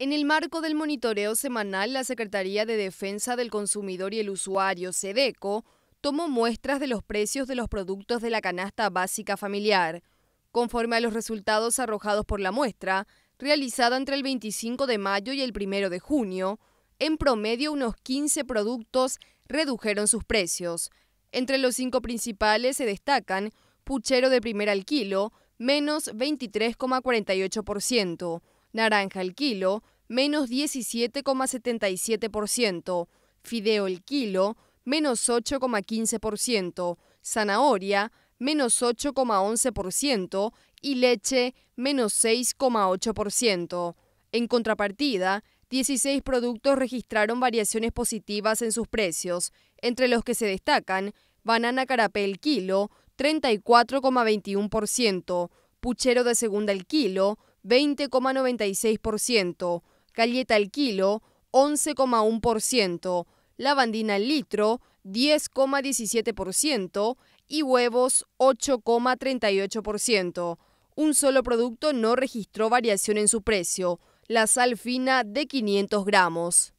En el marco del monitoreo semanal, la Secretaría de Defensa del Consumidor y el Usuario, SEDECO, tomó muestras de los precios de los productos de la canasta básica familiar. Conforme a los resultados arrojados por la muestra, realizada entre el 25 de mayo y el 1 de junio, en promedio unos 15 productos redujeron sus precios. Entre los cinco principales se destacan puchero de primera al kilo, menos 23,48%, naranja al kilo, menos 17,77%, fideo el kilo, menos 8,15%, zanahoria, menos 8,11% y leche, menos 6,8%. En contrapartida, 16 productos registraron variaciones positivas en sus precios, entre los que se destacan banana carapé el kilo, 34,21%, puchero de segunda el kilo, 20,96%, galleta al kilo 11,1%, lavandina al litro 10,17% y huevos 8,38%. Un solo producto no registró variación en su precio, la sal fina de 500 gramos.